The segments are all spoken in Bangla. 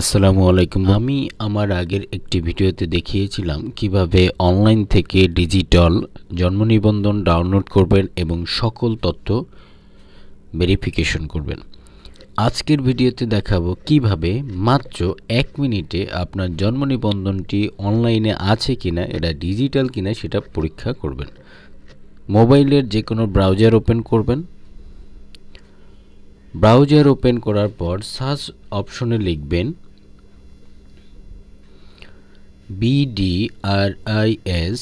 আসসালামু আলাইকুম আমি আমার আগের একটি ভিডিওতে দেখিয়েছিলাম কিভাবে অনলাইন থেকে ডিজিটাল জন্ম নিবন্ধন ডাউনলোড করবেন এবং সকল তথ্য ভেরিফিকেশন করবেন আজকের ভিডিওতে দেখাবো কিভাবে মাত্র এক মিনিটে আপনার জন্ম নিবন্ধনটি অনলাইনে আছে কিনা এটা ডিজিটাল কিনা সেটা পরীক্ষা করবেন মোবাইলের যে কোনো ব্রাউজার ওপেন করবেন ব্রাউজার ওপেন করার পর সার্চ অপশনে লিখবেন BDRIS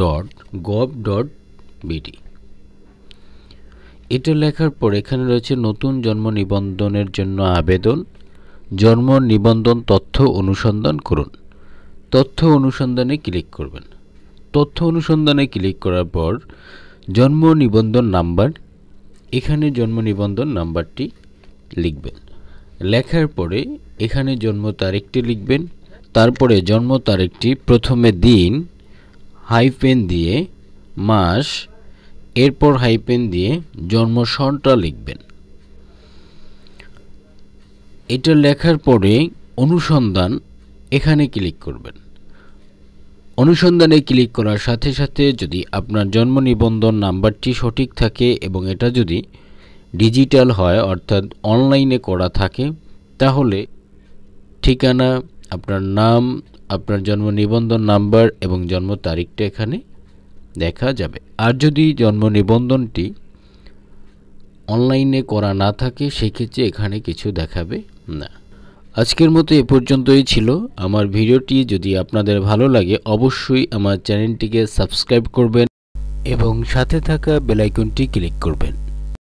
dot gov dot BD এটা লেখার পর এখানে রয়েছে নতুন জন্ম নিবন্ধনের জন্য আবেদন জন্ম নিবন্ধন তথ্য অনুসন্ধান করুন তথ্য অনুসন্ধানে ক্লিক করবেন তথ্য অনুসন্ধানে ক্লিক করার পর জন্ম নিবন্ধন নাম্বার এখানে জন্ম নিবন্ধন নাম্বারটি লিখবেন লেখার পরে এখানে জন্ম তারিখটি লিখবেন তারপরে জন্ম তারিখটি প্রথমে দিন হাইপেন দিয়ে মাস এরপর হাইপেন দিয়ে জন্ম সনটা লিখবেন এটা লেখার পরে অনুসন্ধান এখানে ক্লিক করবেন অনুসন্ধানে ক্লিক করার সাথে সাথে যদি আপনার জন্ম নিবন্ধন নাম্বারটি সঠিক থাকে এবং এটা যদি ডিজিটাল হয় অর্থাৎ অনলাইনে করা থাকে তাহলে ঠিকানা আপনার নাম আপনার জন্ম নিবন্ধন নাম্বার এবং জন্ম তারিখটা এখানে দেখা যাবে আর যদি জন্ম নিবন্ধনটি অনলাইনে করা না থাকে সেক্ষেত্রে এখানে কিছু দেখাবে না আজকের মতো এ পর্যন্তই ছিল আমার ভিডিওটি যদি আপনাদের ভালো লাগে অবশ্যই আমার চ্যানেলটিকে সাবস্ক্রাইব করবেন এবং সাথে থাকা বেলাইকনটি ক্লিক করবেন